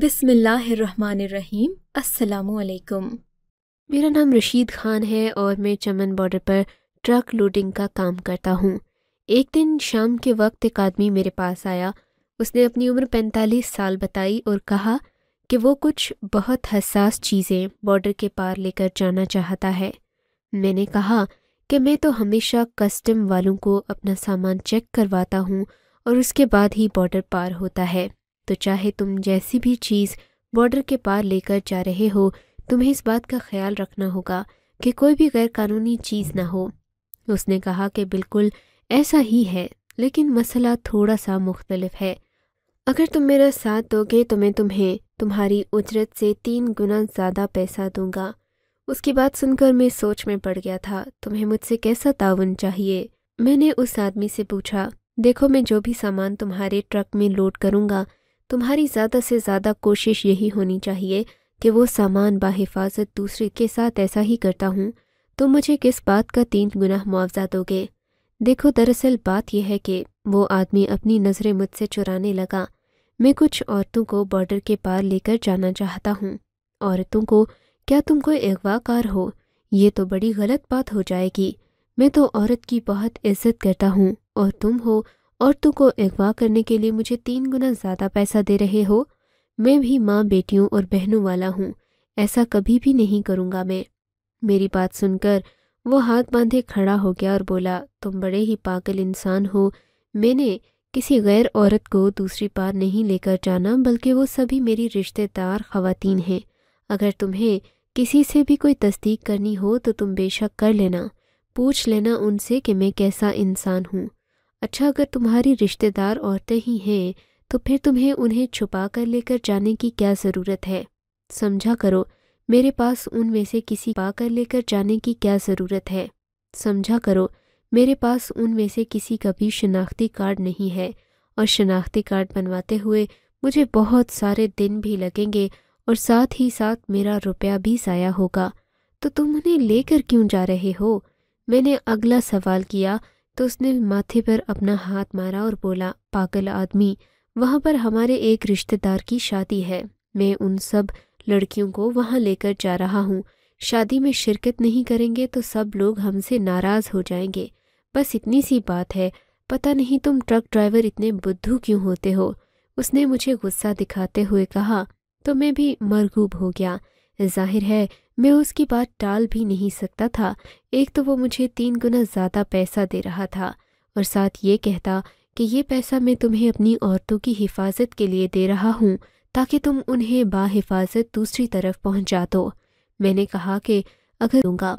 बिसमीम असलकुम मेरा नाम रशीद ख़ान है और मैं चमन बॉर्डर पर ट्रक लोडिंग का काम करता हूँ एक दिन शाम के वक्त एक आदमी मेरे पास आया उसने अपनी उम्र 45 साल बताई और कहा कि वो कुछ बहुत हसास चीज़ें बॉर्डर के पार लेकर जाना चाहता है मैंने कहा कि मैं तो हमेशा कस्टम वालों को अपना सामान चेक करवाता हूँ और उसके बाद ही बॉर्डर पार होता है तो चाहे तुम जैसी भी चीज़ बॉर्डर के पार लेकर जा रहे हो तुम्हें इस बात का ख्याल रखना होगा कि कोई भी गैरकानूनी चीज़ ना हो उसने कहा कि बिल्कुल ऐसा ही है लेकिन मसला थोड़ा सा मुख्तलफ है अगर तुम मेरा साथ दोगे तो मैं तुम्हें तुम्हारी उजरत से तीन गुना ज़्यादा पैसा दूंगा उसकी बात सुनकर मैं सोच में पड़ गया था तुम्हें मुझसे कैसा ताउन चाहिए मैंने उस आदमी से पूछा देखो मैं जो भी सामान तुम्हारे ट्रक में लोड करूंगा तुम्हारी ज़्यादा से ज़्यादा कोशिश यही होनी चाहिए कि वो सामान बाहिफाजत दूसरे के साथ ऐसा ही करता हूँ तो मुझे किस बात का तीन गुना मुआवजा दोगे देखो दरअसल बात यह है कि वो आदमी अपनी नज़रें मुझसे चुराने लगा मैं कुछ औरतों को बॉर्डर के पार लेकर जाना चाहता हूँ औरतों को क्या तुम कोई अगवाकार हो ये तो बड़ी गलत बात हो जाएगी मैं तो औरत की बहुत इज्जत करता हूँ और तुम हो और को अगवा करने के लिए मुझे तीन गुना ज़्यादा पैसा दे रहे हो मैं भी माँ बेटियों और बहनों वाला हूँ ऐसा कभी भी नहीं करूँगा मैं मेरी बात सुनकर वो हाथ बांधे खड़ा हो गया और बोला तुम बड़े ही पागल इंसान हो मैंने किसी गैर औरत को दूसरी बार नहीं लेकर जाना बल्कि वो सभी मेरी रिश्तेदार खवतिन हैं अगर तुम्हें किसी से भी कोई तस्दीक करनी हो तो तुम बेशक कर लेना पूछ लेना उनसे कि मैं कैसा इंसान हूँ अच्छा अगर तुम्हारी रिश्तेदार औरतें ही हैं तो फिर तुम्हें उन्हें छुपा कर लेकर जाने की क्या ज़रूरत है समझा करो मेरे पास उनमें से किसी पा कर लेकर जाने की क्या ज़रूरत है समझा करो मेरे पास उनमें से किसी का भी शनाख्ती कार्ड नहीं है और शनाख्ती कार्ड बनवाते हुए मुझे बहुत सारे दिन भी लगेंगे और साथ ही साथ मेरा रुपया भी ज़ाया होगा तो तुम उन्हें लेकर क्यों जा रहे हो मैंने अगला सवाल किया तो उसने माथे पर अपना हाथ मारा और बोला पागल आदमी वहाँ पर हमारे एक रिश्तेदार की शादी है मैं उन सब लड़कियों को वहाँ लेकर जा रहा हूँ शादी में शिरकत नहीं करेंगे तो सब लोग हमसे नाराज़ हो जाएंगे बस इतनी सी बात है पता नहीं तुम ट्रक ड्राइवर इतने बुद्धू क्यों होते हो उसने मुझे गुस्सा दिखाते हुए कहा तो मैं भी मरगूब हो गया जाहिर है मैं उसकी बात टाल भी नहीं सकता था एक तो वो मुझे तीन गुना ज़्यादा पैसा दे रहा था और साथ ये कहता कि ये पैसा मैं तुम्हें अपनी औरतों की हिफाजत के लिए दे रहा हूँ ताकि तुम उन्हें बाहिफाजत दूसरी तरफ पहुँचा दो मैंने कहा कि अगर दूंगा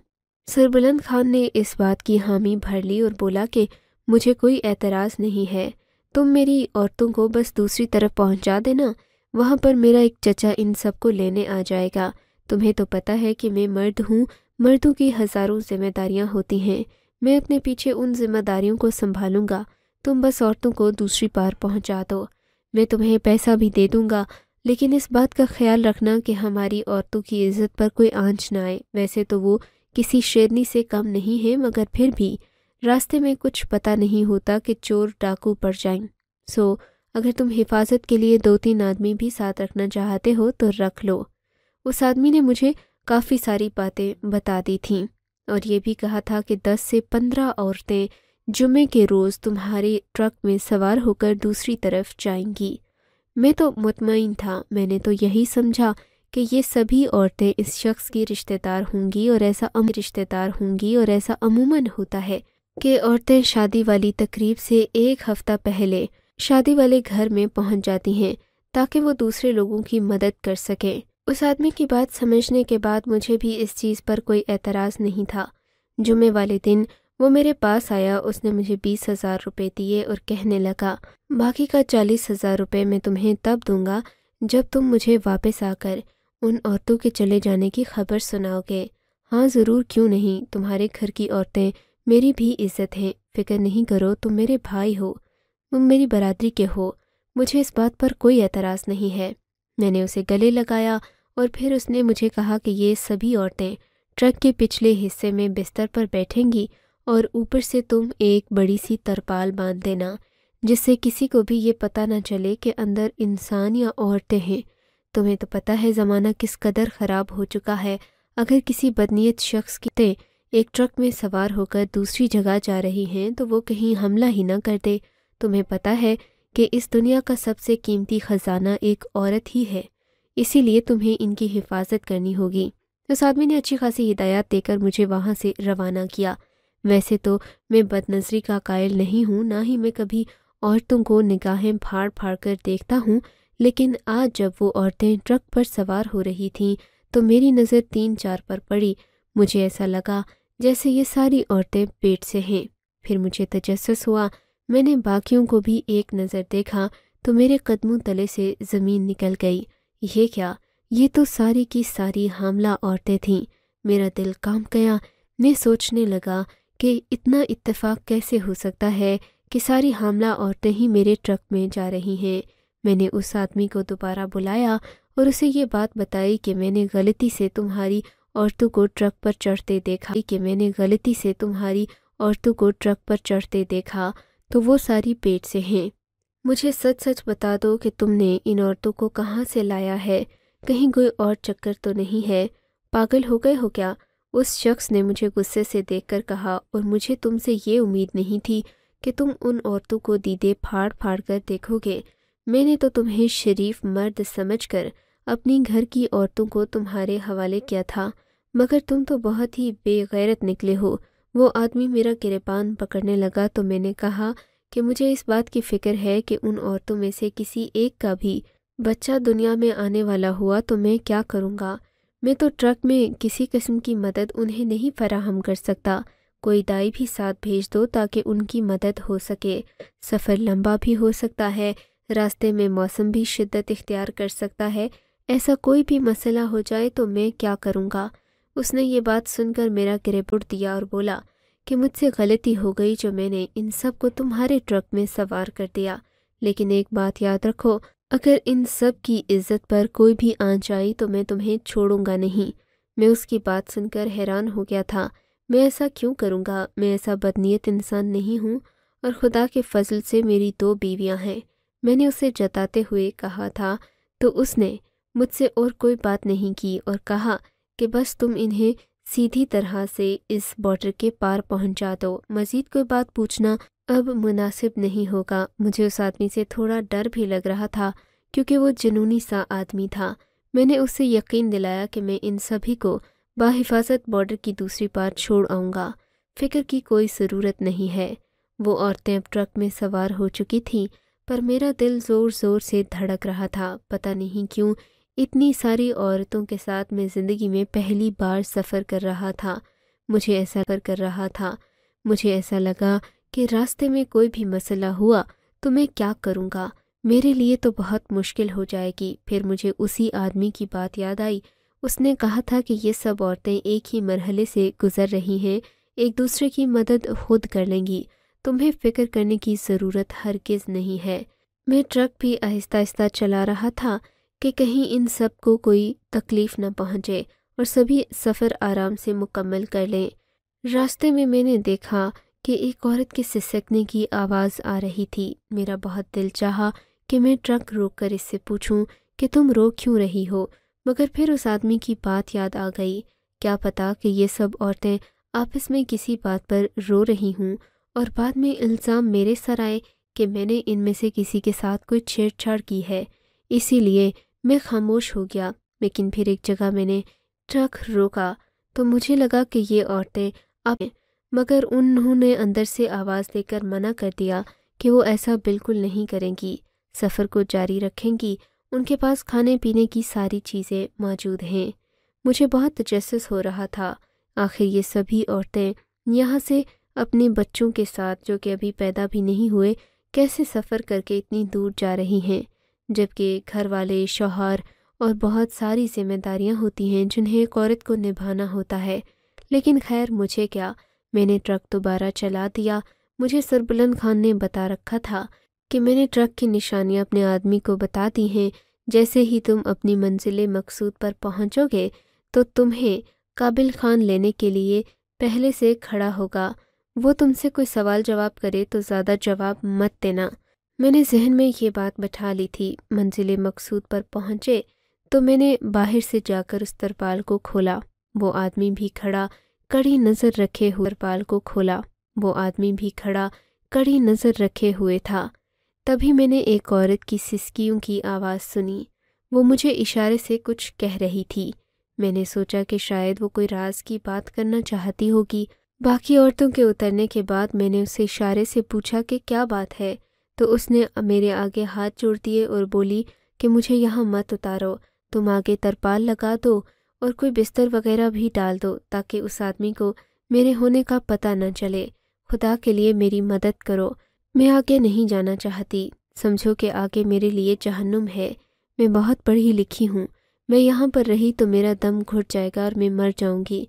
सरबुलंद खान ने इस बात की हामी भर ली और बोला कि मुझे कोई एतराज़ नहीं है तुम मेरी औरतों को बस दूसरी तरफ पहुंचा देना वहाँ पर मेरा एक चचा इन सब को लेने आ जाएगा तुम्हें तो पता है कि मैं मर्द हूँ मर्दों की हज़ारों जिम्मेदारियाँ होती हैं मैं अपने पीछे उन जिम्मेदारियों को संभालूंगा तुम बस औरतों को दूसरी पार पहुँचा दो मैं तुम्हें पैसा भी दे दूँगा लेकिन इस बात का ख्याल रखना कि हमारी औरतों की इज्जत पर कोई आंच ना आए वैसे तो वो किसी शेरनी से कम नहीं है मगर फिर भी रास्ते में कुछ पता नहीं होता कि चोर डाकू पड़ जाए सो अगर तुम हिफाजत के लिए दो तीन आदमी भी साथ रखना चाहते हो तो रख लो उस आदमी ने मुझे काफ़ी सारी बातें बता दी थीं और ये भी कहा था कि दस से पंद्रह औरतें जुमे के रोज़ तुम्हारे ट्रक में सवार होकर दूसरी तरफ जाएंगी मैं तो मुतमिन था मैंने तो यही समझा कि ये सभी औरतें इस शख्स की रिश्तेदार होंगी और ऐसा अम रिश्तेदार होंगी और ऐसा अमूमन होता है कि औरतें शादी वाली तकरीब से एक हफ्ता पहले शादी वाले घर में पहुंच जाती हैं ताकि वो दूसरे लोगों की मदद कर सकें उस आदमी की बात समझने के बाद मुझे भी इस चीज़ पर कोई एतराज़ नहीं था जुमे वाले दिन वो मेरे पास आया उसने मुझे बीस हज़ार रुपये दिए और कहने लगा बाकी का चालीस हज़ार रुपये मैं तुम्हें तब दूंगा जब तुम मुझे वापस आकर उन औरतों के चले जाने की खबर सुनाओगे हाँ ज़रूर क्यों नहीं तुम्हारे घर की औरतें मेरी भी इज्जत है फिक्र नहीं करो तुम मेरे भाई हो तुम मेरी बरादरी के हो मुझे इस बात पर कोई एतराज़ नहीं है मैंने उसे गले लगाया और फिर उसने मुझे कहा कि ये सभी औरतें ट्रक के पिछले हिस्से में बिस्तर पर बैठेंगी और ऊपर से तुम एक बड़ी सी तरपाल बांध देना जिससे किसी को भी ये पता ना चले कि अंदर इंसान या औरतें हैं तुम्हें तो पता है ज़माना किस कदर ख़राब हो चुका है अगर किसी बदनीत शख्स की एक ट्रक में सवार होकर दूसरी जगह जा रही हैं तो वो कहीं हमला ही ना कर दे तुम्हें पता है कि इस दुनिया का सबसे कीमती ख़जाना एक औरत ही है इसीलिए तुम्हें इनकी हिफाजत करनी होगी उस आदमी ने अच्छी खासी हिदायत देकर मुझे वहाँ से रवाना किया वैसे तो मैं बदनजरी का कायल नहीं हूँ ना ही मैं कभी औरतों को निगाहें फाड़ फाड़ कर देखता हूँ लेकिन आज जब वो औरतें ट्रक पर सवार हो रही थीं तो मेरी नज़र तीन चार पर पड़ी मुझे ऐसा लगा जैसे ये सारी औरतें पेट से हैं फिर मुझे तजस्स हुआ मैंने बाकियों को भी एक नज़र देखा तो मेरे कदमों तले से ज़मीन निकल गई ये क्या ये तो सारी की सारी हामला औरतें थीं मेरा दिल काम गया मैं सोचने लगा कि इतना इत्तेफाक कैसे हो सकता है कि सारी हामला औरतें ही मेरे ट्रक में जा रही हैं मैंने उस आदमी को दोबारा बुलाया और उसे ये बात बताई कि मैंने गलती से तुम्हारी औरतों को ट्रक पर चढ़ते देखा कि मैंने गलती से तुम्हारी औरतों को ट्रक पर चढ़ते देखा तो वो सारी पेट से हैं मुझे सच सच बता दो कि तुमने इन औरतों को कहाँ से लाया है कहीं कोई और चक्कर तो नहीं है पागल हो गए हो क्या उस शख्स ने मुझे गुस्से से देखकर कहा और मुझे तुमसे ये उम्मीद नहीं थी कि तुम उन औरतों को दीदे फाड़ फाड़ कर देखोगे मैंने तो तुम्हें शरीफ मर्द समझकर अपनी घर की औरतों को तुम्हारे हवाले किया था मगर तुम तो बहुत ही बेगैरत निकले हो वो आदमी मेरा गिरबान पकड़ने लगा तो मैंने कहा कि मुझे इस बात की फिक्र है कि उन औरतों में से किसी एक का भी बच्चा दुनिया में आने वाला हुआ तो मैं क्या करूँगा मैं तो ट्रक में किसी किस्म की मदद उन्हें नहीं फराहम कर सकता कोई दाई भी साथ भेज दो ताकि उनकी मदद हो सके सफ़र लंबा भी हो सकता है रास्ते में मौसम भी शिद्दत इख्तियार कर सकता है ऐसा कोई भी मसला हो जाए तो मैं क्या करूँगा उसने ये बात सुनकर मेरा गिरेपुट दिया और बोला कि मुझसे गलती हो गई जो मैंने इन सब को तुम्हारे ट्रक में सवार कर दिया लेकिन एक बात याद रखो अगर इन सब की इज्जत पर कोई भी आंच आई तो मैं तुम्हें छोड़ूंगा नहीं मैं उसकी बात सुनकर हैरान हो गया था मैं ऐसा क्यों करूँगा मैं ऐसा बदनीयत इंसान नहीं हूँ और खुदा के फजल से मेरी दो बीवियां हैं मैंने उसे जताते हुए कहा था तो उसने मुझसे और कोई बात नहीं की और कहा कि बस तुम इन्हें सीधी तरह से इस बॉर्डर के पार पहुंचा दो तो मजीद कोई बात पूछना अब मुनासिब नहीं होगा मुझे उस आदमी से थोड़ा डर भी लग रहा था क्योंकि वो जुनूनी सा आदमी था मैंने उसे यकीन दिलाया कि मैं इन सभी को बाहिफाजत बॉर्डर की दूसरी पार छोड़ आऊँगा फिक्र की कोई ज़रूरत नहीं है वो औरतें अब ट्रक में सवार हो चुकी थीं पर मेरा दिल ज़ोर ज़ोर से धड़क रहा था पता नहीं क्यों इतनी सारी औरतों के साथ मैं ज़िंदगी में पहली बार सफ़र कर रहा था मुझे ऐसा कर कर रहा था मुझे ऐसा लगा कि रास्ते में कोई भी मसला हुआ तो मैं क्या करूँगा मेरे लिए तो बहुत मुश्किल हो जाएगी फिर मुझे उसी आदमी की बात याद आई उसने कहा था कि ये सब औरतें एक ही मरहले से गुज़र रही हैं एक दूसरे की मदद खुद कर लेंगी तुम्हें फ़िक्र करने की ज़रूरत हरगिज़ नहीं है मैं ट्रक भी आहिस्ता आहिस्ता चला रहा था कि कहीं इन सब को कोई तकलीफ न पहुंचे और सभी सफ़र आराम से मुकम्मल कर लें रास्ते में मैंने देखा कि एक औरत के सिसकने की आवाज़ आ रही थी मेरा बहुत दिल चाहा कि मैं ट्रक रोक कर इससे पूछूं कि तुम रो क्यों रही हो मगर फिर उस आदमी की बात याद आ गई क्या पता कि ये सब औरतें आपस में किसी बात पर रो रही हूँ और बाद में इल्ज़ाम मेरे सर आए कि मैंने इनमें से किसी के साथ कोई छेड़छाड़ की है इसीलिए मैं खामोश हो गया लेकिन फिर एक जगह मैंने ट्रक रोका तो मुझे लगा कि ये औरतें अब मगर उन्होंने अंदर से आवाज़ देकर मना कर दिया कि वो ऐसा बिल्कुल नहीं करेंगी सफ़र को जारी रखेंगी उनके पास खाने पीने की सारी चीज़ें मौजूद हैं मुझे बहुत तजस हो रहा था आखिर ये सभी औरतें यहाँ से अपने बच्चों के साथ जो कि अभी पैदा भी नहीं हुए कैसे सफ़र करके इतनी दूर जा रही हैं जबकि घर वाले शोहर और बहुत सारी जिम्मेदारियां होती हैं जिन्हें एक औरत को निभाना होता है लेकिन खैर मुझे क्या मैंने ट्रक दोबारा चला दिया मुझे सरबुलंद खान ने बता रखा था कि मैंने ट्रक की निशानियां अपने आदमी को बता दी हैं जैसे ही तुम अपनी मंजिल मकसूद पर पहुंचोगे तो तुम्हें काबिल खान लेने के लिए पहले से खड़ा होगा वो तुमसे कोई सवाल जवाब करे तो ज़्यादा जवाब मत देना मैंने जहन में ये बात बैठा ली थी मंजिल मकसूद पर पहुंचे तो मैंने बाहर से जाकर उस तरपाल को खोला वो आदमी भी खड़ा कड़ी नज़र रखे हुए तरपाल को खोला वो आदमी भी खड़ा कड़ी नज़र रखे हुए था तभी मैंने एक औरत की सिसकियों की आवाज़ सुनी वो मुझे इशारे से कुछ कह रही थी मैंने सोचा कि शायद वो कोई राज की बात करना चाहती होगी बाकी औरतों के उतरने के बाद मैंने उसे इशारे से पूछा कि क्या बात है तो उसने मेरे आगे हाथ जोड़ दिए और बोली कि मुझे यहाँ मत उतारो तुम आगे तरपाल लगा दो और कोई बिस्तर वगैरह भी डाल दो ताकि उस आदमी को मेरे होने का पता न चले खुदा के लिए मेरी मदद करो मैं आगे नहीं जाना चाहती समझो कि आगे मेरे लिए जहन्नुम है मैं बहुत पढ़ी लिखी हूँ मैं यहाँ पर रही तो मेरा दम घुट जाएगा और मैं मर जाऊँगी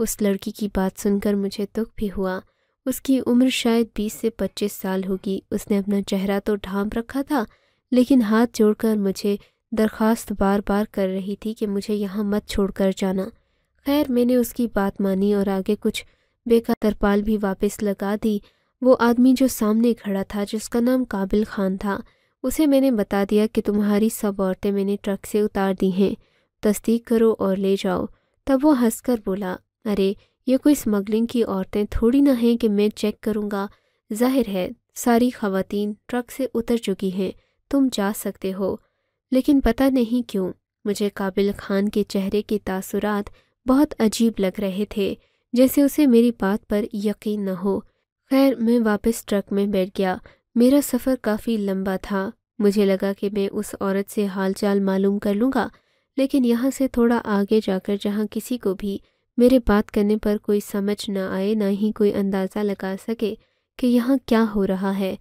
उस लड़की की बात सुनकर मुझे दुख भी हुआ उसकी उम्र शायद बीस से पच्चीस साल होगी उसने अपना चेहरा तो ढांप रखा था लेकिन हाथ जोड़कर मुझे दरख्वास्त बार बार कर रही थी कि मुझे यहाँ मत छोड़कर जाना खैर मैंने उसकी बात मानी और आगे कुछ बेकार तरपाल भी वापस लगा दी वो आदमी जो सामने खड़ा था जिसका नाम काबिल खान था उसे मैंने बता दिया कि तुम्हारी सब औरतें मैंने ट्रक से उतार दी हैं तस्दीक करो और ले जाओ तब वो हंसकर बोला अरे ये कोई स्मगलिंग की औरतें थोड़ी ना हैं कि मैं चेक करूँगा जाहिर है सारी खवतान ट्रक से उतर चुकी हैं तुम जा सकते हो लेकिन पता नहीं क्यों मुझे काबिल खान के चेहरे के तासुरात बहुत अजीब लग रहे थे जैसे उसे मेरी बात पर यकीन न हो खैर मैं वापस ट्रक में बैठ गया मेरा सफ़र काफ़ी लंबा था मुझे लगा कि मैं उस औरत से हालचाल मालूम कर लूँगा लेकिन यहाँ से थोड़ा आगे जाकर जहाँ किसी को भी मेरे बात करने पर कोई समझ न आए ना ही कोई अंदाज़ा लगा सके कि यहाँ क्या हो रहा है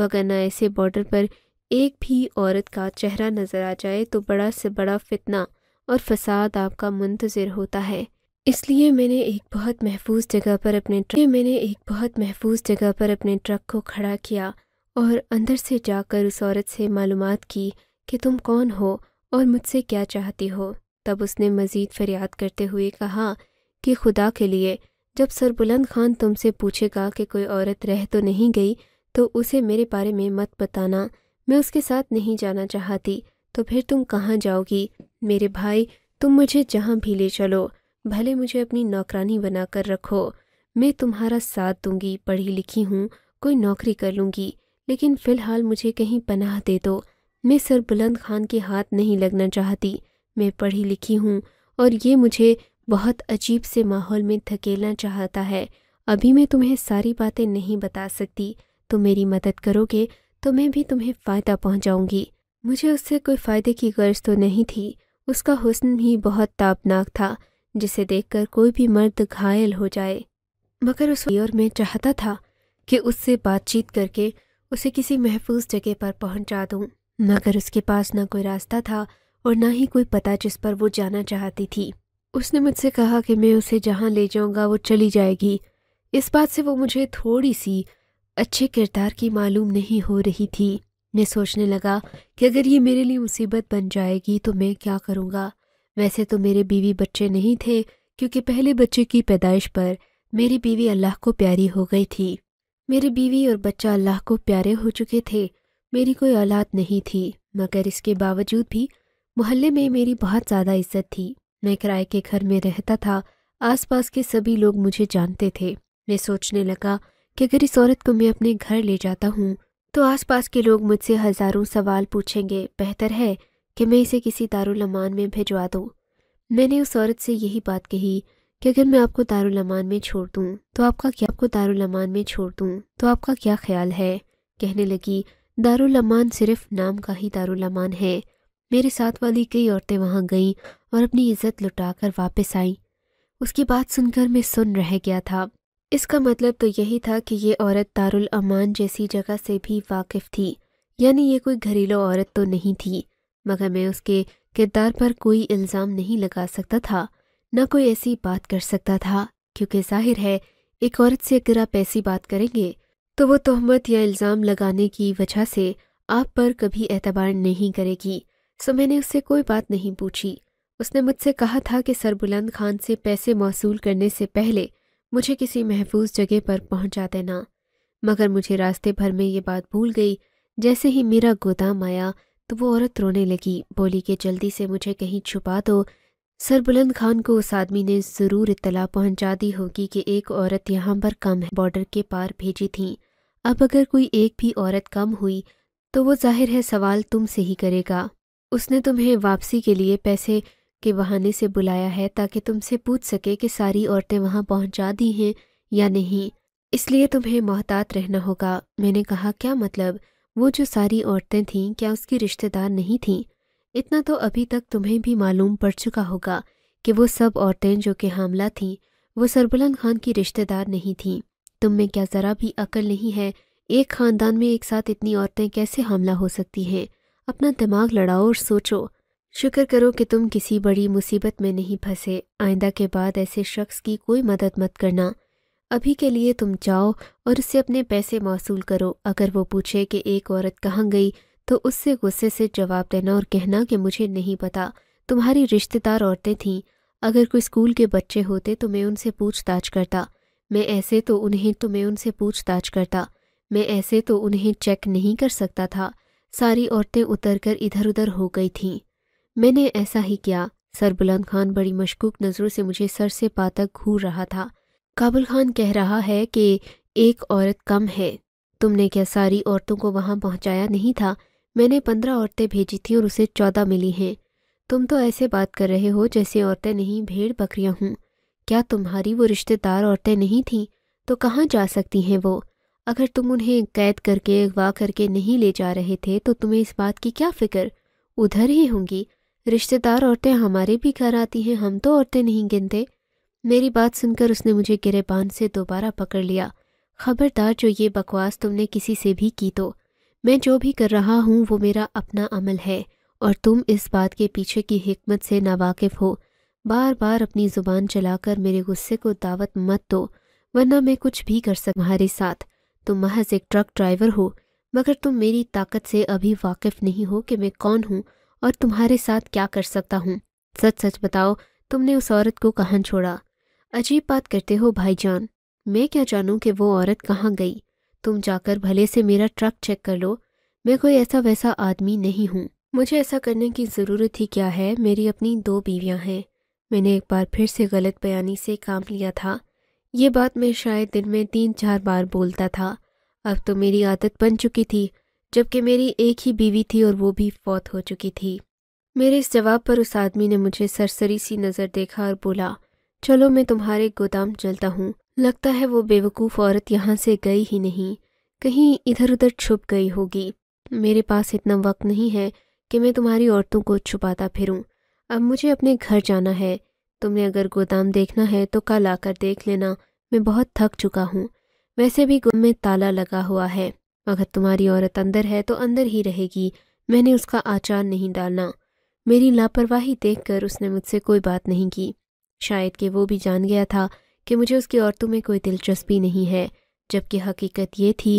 वगरना ऐसे बॉर्डर पर एक भी औरत का चेहरा नज़र आ जाए तो बड़ा से बड़ा फितना और फसाद आपका मुंतज़र होता है इसलिए मैंने एक बहुत महफूज जगह पर अपने ट्रक मैंने एक बहुत महफूज जगह पर अपने ट्रक को खड़ा किया और अंदर से जाकर उस औरत से मालूम की कि तुम कौन हो और मुझसे क्या चाहती हो तब उसने मज़ीद फरियाद करते हुए कहा कि खुदा के लिए जब सरबुलंद खान तुमसे पूछेगा कि कोई औरत रह तो नहीं गई तो उसे मेरे बारे में मत बताना मैं उसके साथ नहीं जाना चाहती तो फिर तुम कहाँ जाओगी मेरे भाई तुम मुझे जहाँ भी ले चलो भले मुझे अपनी नौकरानी बनाकर रखो मैं तुम्हारा साथ दूंगी पढ़ी लिखी हूँ कोई नौकरी कर लूँगी लेकिन फ़िलहाल मुझे कहीं पनाह दे दो मैं सरबुलंद खान के हाथ नहीं लगना चाहती मैं पढ़ी लिखी हूँ और ये मुझे बहुत अजीब से माहौल में धकेलना चाहता है अभी मैं तुम्हें सारी बातें नहीं बता सकती तुम मेरी मदद करोगे तो मैं भी तुम्हें फ़ायदा पहुंचाऊंगी मुझे उससे कोई फ़ायदे की गर्ज तो नहीं थी उसका हुस्न ही बहुत तापनाक था जिसे देखकर कोई भी मर्द घायल हो जाए मगर उस और मैं चाहता था कि उससे बातचीत करके उसे किसी महफूज जगह पर पहुंचा दूं मगर उसके पास ना कोई रास्ता था और ना ही कोई पता जिस पर वो जाना चाहती थी उसने मुझसे कहा कि मैं उसे जहाँ ले जाऊँगा वो चली जाएगी इस बात से वो मुझे थोड़ी सी अच्छे किरदार की मालूम नहीं हो रही थी मैं सोचने लगा कि अगर ये मेरे लिए मुसीबत बन जाएगी तो मैं क्या करूँगा वैसे तो मेरे बीवी बच्चे नहीं थे क्योंकि पहले बच्चे की पैदाइश पर मेरी बीवी अल्लाह को प्यारी हो गई थी मेरी बीवी और बच्चा अल्लाह को प्यारे हो चुके थे मेरी कोई औलाद नहीं थी मगर इसके बावजूद भी मोहल्ले में मेरी बहुत ज़्यादा इज्जत थी मैं किराए के घर में रहता था आसपास के सभी लोग मुझे जानते थे मैं सोचने लगा कि अगर इस औरत को मैं अपने घर ले जाता हूँ तो आसपास के लोग मुझसे हज़ारों सवाल पूछेंगे बेहतर है कि मैं इसे किसी दारुलमान में भिजवा दूँ मैंने उस औरत से यही बात कही कि अगर मैं आपको दारुलमान में छोड़ दूँ तो आपका क्या आपको दारुलमान में छोड़ दूँ तो आपका क्या ख्याल है कहने लगी दारुलमान सिर्फ नाम का ही दारुलमान है मेरे साथ वाली कई औरतें वहाँ गईं और अपनी इज्जत लुटाकर वापस आईं उसकी बात सुनकर मैं सुन रह गया था इसका मतलब तो यही था कि ये औरत तारुल अमान जैसी जगह से भी वाकिफ थी यानी ये कोई घरेलू औरत तो नहीं थी मगर मैं उसके किरदार पर कोई इल्ज़ाम नहीं लगा सकता था न कोई ऐसी बात कर सकता था क्योंकि जाहिर है एक औरत से अगर आप ऐसी बात करेंगे तो वो तोहमत या इल्ज़ाम लगाने की वजह से आप पर कभी एतबार नहीं करेगी सो मैंने उससे कोई बात नहीं पूछी उसने मुझसे कहा था कि सरबुलंद खान से पैसे मौसू करने से पहले मुझे किसी महफूज जगह पर पहुंचा देना मगर मुझे रास्ते भर में ये बात भूल गई जैसे ही मेरा गोदाम आया तो वो औरत रोने लगी बोली कि जल्दी से मुझे कहीं छुपा दो सरबुलंद खान को उस आदमी ने ज़रूर इतला पहुंचा दी होगी कि एक औरत यहाँ पर कम है बॉर्डर के पार भेजी थी अब अगर कोई एक भी औरत कम हुई तो वो जाहिर है सवाल तुम से ही करेगा उसने तुम्हें वापसी के लिए पैसे के बहाने से बुलाया है ताकि तुमसे पूछ सके कि सारी औरतें वहाँ पहुँचा दी हैं या नहीं इसलिए तुम्हें मोहतात रहना होगा मैंने कहा क्या मतलब वो जो सारी औरतें थीं क्या उसकी रिश्तेदार नहीं थीं इतना तो अभी तक तुम्हें भी मालूम पड़ चुका होगा कि वो सब औरतें जो कि हामला थीं वो सरबुलंद खान की रिश्तेदार नहीं थीं तुम में क्या ज़रा भी अकल नहीं है एक ख़ानदान में एक साथ इतनी औरतें कैसे हमला हो सकती हैं अपना दिमाग लड़ाओ और सोचो शुक्र करो कि तुम किसी बड़ी मुसीबत में नहीं फंसे आइंदा के बाद ऐसे शख्स की कोई मदद मत करना अभी के लिए तुम जाओ और उससे अपने पैसे मौसू करो अगर वो पूछे कि एक औरत कहाँ गई तो उससे गुस्से से जवाब देना और कहना कि मुझे नहीं पता तुम्हारी रिश्तेदार औरतें थीं अगर कोई स्कूल के बच्चे होते तो मैं उनसे पूछताछ करता मैं ऐसे तो उन्हें तो मैं उनसे पूछताछ करता मैं ऐसे तो उन्हें चेक नहीं कर सकता था सारी औरतें उतरकर इधर उधर हो गई थीं मैंने ऐसा ही किया सरबुलंद खान बड़ी मशकूक नज़रों से मुझे सर से पातक घूर रहा था काबुल खान कह रहा है कि एक औरत कम है तुमने क्या सारी औरतों को वहाँ पहुँचाया नहीं था मैंने पंद्रह औरतें भेजी थीं और उसे चौदह मिली हैं तुम तो ऐसे बात कर रहे हो जैसे औरतें नहीं भेड़ बकरियाँ हूँ क्या तुम्हारी वो रिश्तेदार औरतें नहीं थीं तो कहाँ जा सकती हैं वो अगर तुम उन्हें कैद करके अगवा करके नहीं ले जा रहे थे तो तुम्हें इस बात की क्या फिक्र उधर ही होंगी रिश्तेदार औरतें हमारे भी घर आती हैं हम तो औरतें नहीं गिनते मेरी बात सुनकर उसने मुझे गिरेबान से दोबारा पकड़ लिया खबरदार जो ये बकवास तुमने किसी से भी की तो मैं जो भी कर रहा हूँ वो मेरा अपना अमल है और तुम इस बात के पीछे की हमत से नावाकिफ हो बार बार अपनी ज़ुबान चलाकर मेरे गुस्से को दावत मत दो वरना मैं कुछ भी कर सक तुम्हारे साथ तुम महज एक ट्रक ड्राइवर हो मगर तुम मेरी ताकत से अभी वाकिफ नहीं हो कि मैं कौन हूँ और तुम्हारे साथ क्या कर सकता हूँ सच सच बताओ तुमने उस औरत को कहाँ छोड़ा अजीब बात करते हो भाईजान मैं क्या जानूँ कि वो औरत कहाँ गई तुम जाकर भले से मेरा ट्रक चेक कर लो मैं कोई ऐसा वैसा आदमी नहीं हूँ मुझे ऐसा करने की ज़रूरत ही क्या है मेरी अपनी दो बीवियाँ हैं मैंने एक बार फिर से गलत बयानी से काम लिया था ये बात मैं शायद दिन में तीन चार बार बोलता था अब तो मेरी आदत बन चुकी थी जबकि मेरी एक ही बीवी थी और वो भी फौत हो चुकी थी मेरे इस जवाब पर उस आदमी ने मुझे सरसरी सी नज़र देखा और बोला चलो मैं तुम्हारे गोदाम चलता हूँ लगता है वो बेवकूफ़ औरत यहाँ से गई ही नहीं कहीं इधर उधर छुप गई होगी मेरे पास इतना वक्त नहीं है कि मैं तुम्हारी औरतों को छुपाता फिरूँ अब मुझे अपने घर जाना है तुमने अगर गोदाम देखना है तो कल आकर देख लेना मैं बहुत थक चुका हूँ वैसे भी गुम में ताला लगा हुआ है अगर तुम्हारी औरत अंदर है तो अंदर ही रहेगी मैंने उसका आचार नहीं डालना मेरी लापरवाही देखकर उसने मुझसे कोई बात नहीं की शायद कि वो भी जान गया था कि मुझे उसकी औरतों में कोई दिलचस्पी नहीं है जबकि हकीकत ये थी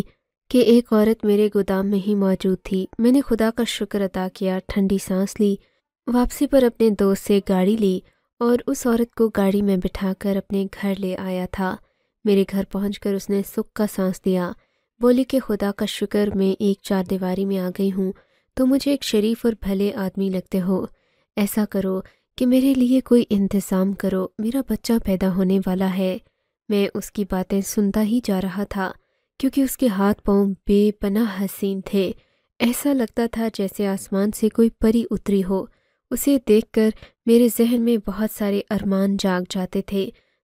कि एक औरत मेरे गोदाम में ही मौजूद थी मैंने खुदा का शुक्र अदा किया ठंडी सांस ली वापसी पर अपने दोस्त से गाड़ी ली और उस औरत को गाड़ी में बिठाकर अपने घर ले आया था मेरे घर पहुंचकर उसने सुख का सांस दिया बोली कि खुदा का शुक्र मैं एक चार दीवारी में आ गई हूँ तो मुझे एक शरीफ और भले आदमी लगते हो ऐसा करो कि मेरे लिए कोई इंतज़ाम करो मेरा बच्चा पैदा होने वाला है मैं उसकी बातें सुनता ही जा रहा था क्योंकि उसके हाथ पांव बेपनाह हसीन थे ऐसा लगता था जैसे आसमान से कोई परी उतरी हो उसे देखकर मेरे जहन में बहुत सारे अरमान जाग जाते थे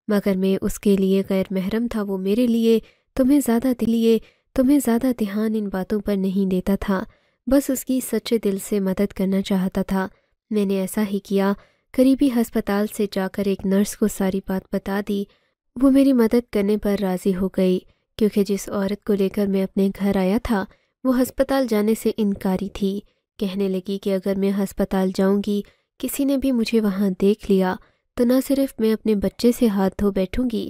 मगर मैं उसके लिए गैर महरम था वो मेरे लिए तुम्हें ज़्यादा दिलिए तुम्हें ज़्यादा ध्यान इन बातों पर नहीं देता था बस उसकी सच्चे दिल से मदद करना चाहता था मैंने ऐसा ही किया करीबी हस्पताल से जाकर एक नर्स को सारी बात बता दी वो मेरी मदद करने पर राज़ी हो गई क्योंकि जिस औरत को लेकर मैं अपने घर आया था वो हस्पताल जाने से इनकारी थी कहने लगी कि अगर मैं हस्पताल जाऊंगी किसी ने भी मुझे वहाँ देख लिया तो न सिर्फ मैं अपने बच्चे से हाथ धो बैठूंगी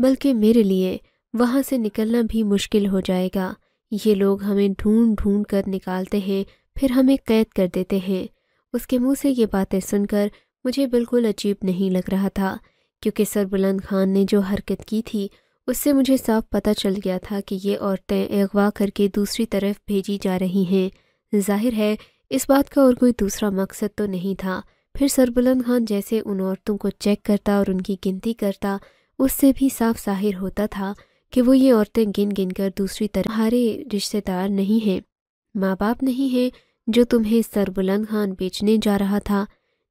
बल्कि मेरे लिए वहाँ से निकलना भी मुश्किल हो जाएगा ये लोग हमें ढूंढ ढूंढ कर निकालते हैं फिर हमें कैद कर देते हैं उसके मुंह से ये बातें सुनकर मुझे बिल्कुल अजीब नहीं लग रहा था क्योंकि सरबुलंद खान ने जो हरकत की थी उससे मुझे साफ पता चल गया था कि ये औरतें अगवा करके दूसरी तरफ भेजी जा रही हैं जाहिर है इस बात का और कोई दूसरा मकसद तो नहीं था फिर सरबुलंद खान जैसे उन औरतों को चेक करता और उनकी गिनती करता उससे भी साफ जाहिर होता था कि वो ये औरतें गिन गिन कर दूसरी तरह हारे रिश्तेदार नहीं हैं माँ बाप नहीं हैं जो तुम्हें सरबुलंद खान बेचने जा रहा था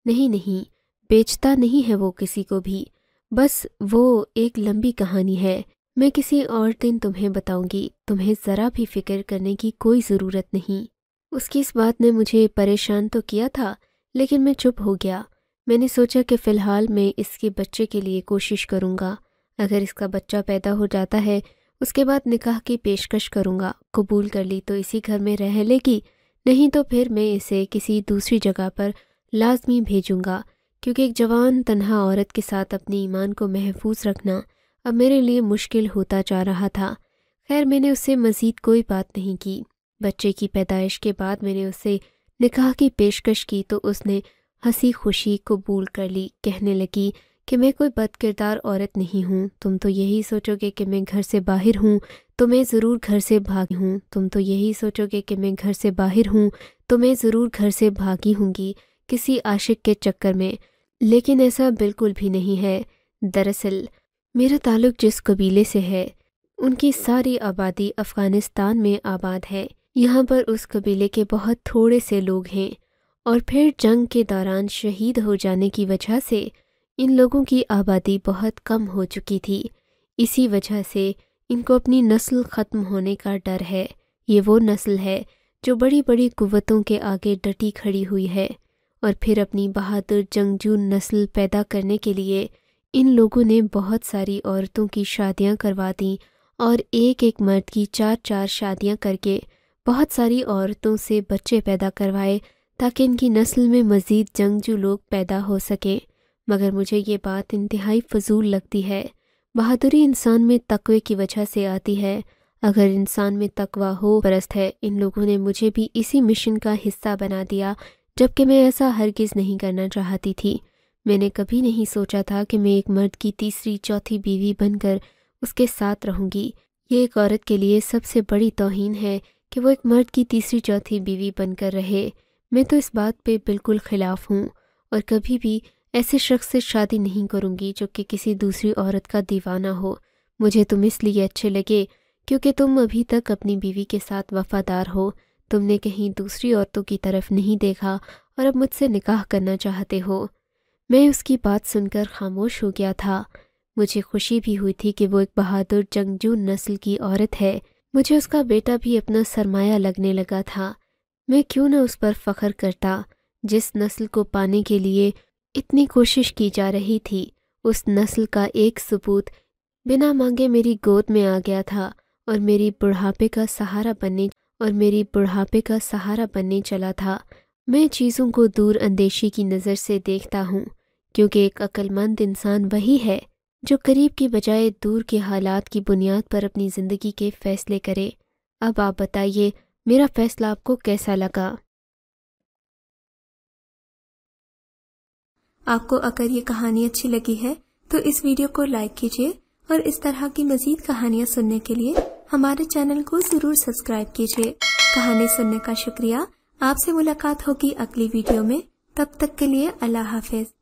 नहीं नहीं बेचता नहीं है वो किसी को भी बस वो एक लंबी कहानी है मैं किसी और दिन तुम्हें बताऊंगी तुम्हें ज़रा भी फिक्र करने की कोई ज़रूरत नहीं उसकी इस बात ने मुझे परेशान तो किया था लेकिन मैं चुप हो गया मैंने सोचा कि फ़िलहाल मैं इसके बच्चे के लिए कोशिश करूँगा अगर इसका बच्चा पैदा हो जाता है उसके बाद निकाह की पेशकश करूँगा कबूल कर ली तो इसी घर में रह लेगी नहीं तो फिर मैं इसे किसी दूसरी जगह पर लाजमी भेजूँगा क्योंकि एक जवान तनहा औरत के साथ अपने ईमान को महफूज रखना अब मेरे लिए मुश्किल होता जा रहा था खैर मैंने उससे मज़ीद कोई बात नहीं की बच्चे की पैदाइश के बाद मैंने उससे निकाह की पेशकश की तो उसने हंसी खुशी कबूल कर ली कहने लगी कि मैं कोई बदकिरदार औरत नहीं हूँ तुम तो यही सोचोगे कि मैं घर से बाहर हूँ तो मैं ज़रूर घर से भागी हूँ तुम तो यही सोचोगे कि मैं घर से बाहर हूँ तो मैं ज़रूर घर से भागी हूँगी किसी आशिक के चक्कर में लेकिन ऐसा बिल्कुल भी नहीं है दरअसल मेरा ताल्लुक जिस कबीले से है उनकी सारी आबादी अफ़गानिस्तान में आबाद है यहाँ पर उस कबीले के बहुत थोड़े से लोग हैं और फिर जंग के दौरान शहीद हो जाने की वजह से इन लोगों की आबादी बहुत कम हो चुकी थी इसी वजह से इनको अपनी नस्ल ख़त्म होने का डर है ये वो नस्ल है जो बड़ी बड़ी कुवतों के आगे डटी खड़ी हुई है और फिर अपनी बहादुर जंगजू नस्ल पैदा करने के लिए इन लोगों ने बहुत सारी औरतों की शादियां करवा दी और एक एक मर्द की चार चार शादियां करके बहुत सारी औरतों से बच्चे पैदा करवाए ताकि इनकी नस्ल में मज़ीद जंगजू लोग पैदा हो सकें मगर मुझे ये बात इंतहाई फजूल लगती है बहादुरी इंसान में तकवे की वजह से आती है अगर इंसान में तकवा हो परस्त है इन लोगों ने मुझे भी इसी मिशन का हिस्सा बना दिया जबकि मैं ऐसा हरगिज़ नहीं करना चाहती थी मैंने कभी नहीं सोचा था कि मैं एक मर्द की तीसरी चौथी बीवी बनकर उसके साथ रहूंगी ये एक औरत के लिए सबसे बड़ी तोहन है कि वो एक मर्द की तीसरी चौथी बीवी बनकर रहे मैं तो इस बात पे बिल्कुल ख़िलाफ़ हूँ और कभी भी ऐसे शख्स से शादी नहीं करूँगी जो कि किसी दूसरी औरत का दीवाना हो मुझे तुम इसलिए अच्छे लगे क्योंकि तुम अभी तक अपनी बीवी के साथ वफ़ादार हो तुमने कहीं दूसरी औरतों की तरफ नहीं देखा और अब मुझसे निकाह करना चाहते हो मैं उसकी बात सुनकर खामोश हो गया था मुझे खुशी भी हुई थी कि वो एक बहादुर जंगजू नस्ल की औरत है मुझे उसका बेटा भी अपना सरमाया लगने लगा था मैं क्यों न उस पर फख्र करता जिस नस्ल को पाने के लिए इतनी कोशिश की जा रही थी उस नस्ल का एक सबूत बिना मांगे मेरी गोद में आ गया था और मेरी बुढ़ापे का सहारा बनने और मेरी बुढ़ापे का सहारा बनने चला था मैं चीज़ों को दूर अंदेशी की नज़र से देखता हूँ क्योंकि एक अक्लमंद इंसान वही है जो करीब की बजाय दूर के हालात की बुनियाद पर अपनी ज़िंदगी के फैसले करे अब आप बताइए मेरा फैसला आपको कैसा लगा आपको अगर ये कहानी अच्छी लगी है तो इस वीडियो को लाइक कीजिए और इस तरह की मजीद कहानियाँ सुनने के लिए हमारे चैनल को जरूर सब्सक्राइब कीजिए कहानी सुनने का शुक्रिया आपसे मुलाकात होगी अगली वीडियो में तब तक के लिए अल्लाह हाफिज